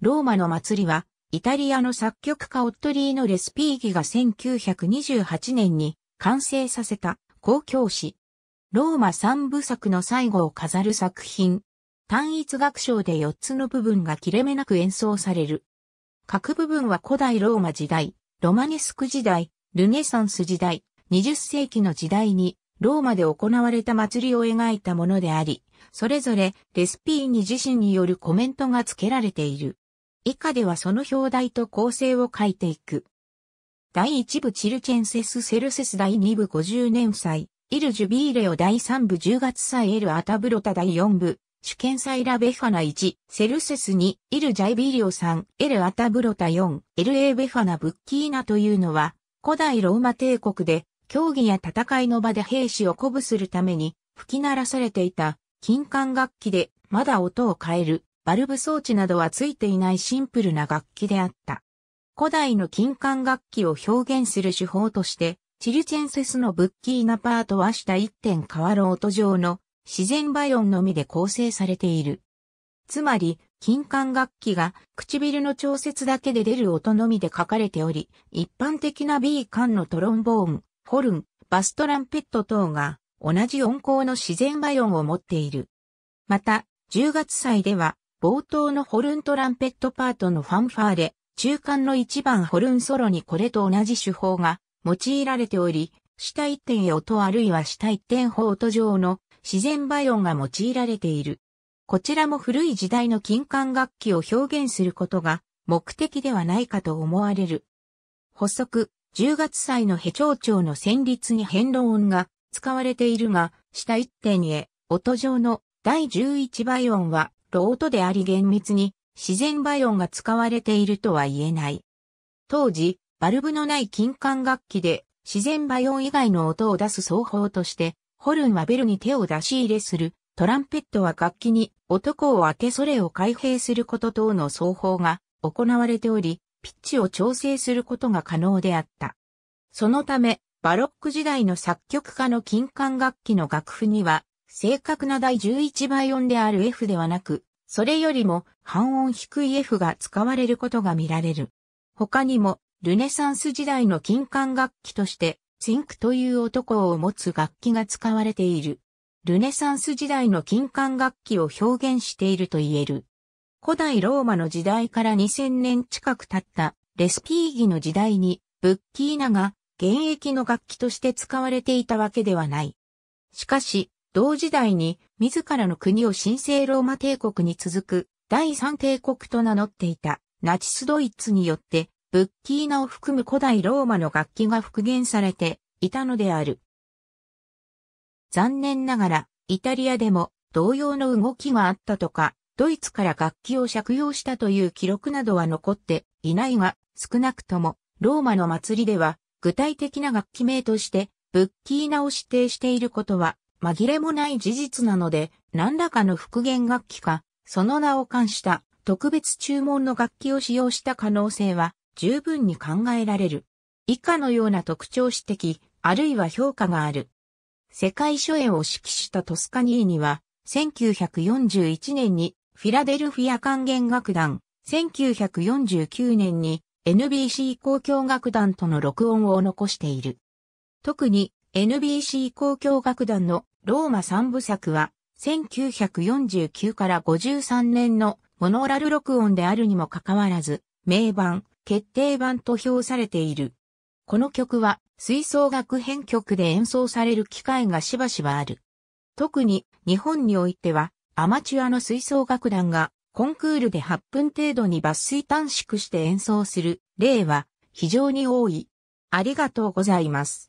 ローマの祭りは、イタリアの作曲家オットリーノ・レスピーギが1928年に完成させた公共誌。ローマ三部作の最後を飾る作品。単一楽章で4つの部分が切れ目なく演奏される。各部分は古代ローマ時代、ロマネスク時代、ルネサンス時代、20世紀の時代にローマで行われた祭りを描いたものであり、それぞれレスピーニ自身によるコメントが付けられている。以下ではその表題と構成を書いていく。第1部チルチェンセスセルセス第2部50年祭、イルジュビーレオ第3部10月祭エルアタブロタ第4部、主権祭ラベファナ1、セルセス2、イルジャイビーリオ3、エルアタブロタ4、エルエーベファナブッキーナというのは、古代ローマ帝国で、競技や戦いの場で兵士を鼓舞するために、吹き鳴らされていた、金管楽器で、まだ音を変える、バルブ装置などはついていないシンプルな楽器であった。古代の金管楽器を表現する手法として、チルチェンセスのブッキーナパートは下一点変わる音状の自然バイオンのみで構成されている。つまり、金管楽器が唇の調節だけで出る音のみで書かれており、一般的な B 管のトロンボーン、ホルン、バストランペット等が同じ音高の自然バイオンを持っている。また、10月祭では冒頭のホルントランペットパートのファンファーレ、中間の1番ホルンソロにこれと同じ手法が用いられており、下一点へ音あるいは下一点法音上の自然倍音が用いられている。こちらも古い時代の金管楽器を表現することが目的ではないかと思われる。発足、10月祭のヘ長調の旋律に変論音が使われているが、下一点へ音上の第11倍音はロートであり厳密に自然バイオンが使われているとは言えない。当時、バルブのない金管楽器で自然バイオン以外の音を出す奏法として、ホルンはベルに手を出し入れする、トランペットは楽器に男を当てそれを開閉すること等の奏法が行われており、ピッチを調整することが可能であった。そのため、バロック時代の作曲家の金管楽器の楽譜には、正確な第11倍音である F ではなく、それよりも半音低い F が使われることが見られる。他にも、ルネサンス時代の金管楽器として、ツインクという男を持つ楽器が使われている。ルネサンス時代の金管楽器を表現していると言える。古代ローマの時代から2000年近く経ったレスピーギの時代にブッキーナが現役の楽器として使われていたわけではない。しかし、同時代に自らの国を神聖ローマ帝国に続く第三帝国と名乗っていたナチスドイツによってブッキーナを含む古代ローマの楽器が復元されていたのである。残念ながらイタリアでも同様の動きがあったとか、ドイツから楽器を借用したという記録などは残っていないが、少なくともローマの祭りでは具体的な楽器名としてブッキーナを指定していることは紛れもない事実なので、何らかの復元楽器か、その名を冠した特別注文の楽器を使用した可能性は十分に考えられる。以下のような特徴指摘、あるいは評価がある。世界初演を指揮したトスカニーニは、1941年にフィラデルフィア管弦楽団、1949年に NBC 公共楽団との録音を残している。特に NBC 公共楽団のローマ三部作は、1949から53年のモノラル録音であるにもかかわらず、名盤、決定版と評されている。この曲は、吹奏楽編曲で演奏される機会がしばしばある。特に、日本においては、アマチュアの吹奏楽団が、コンクールで8分程度に抜粋短縮して演奏する例は非常に多い。ありがとうございます。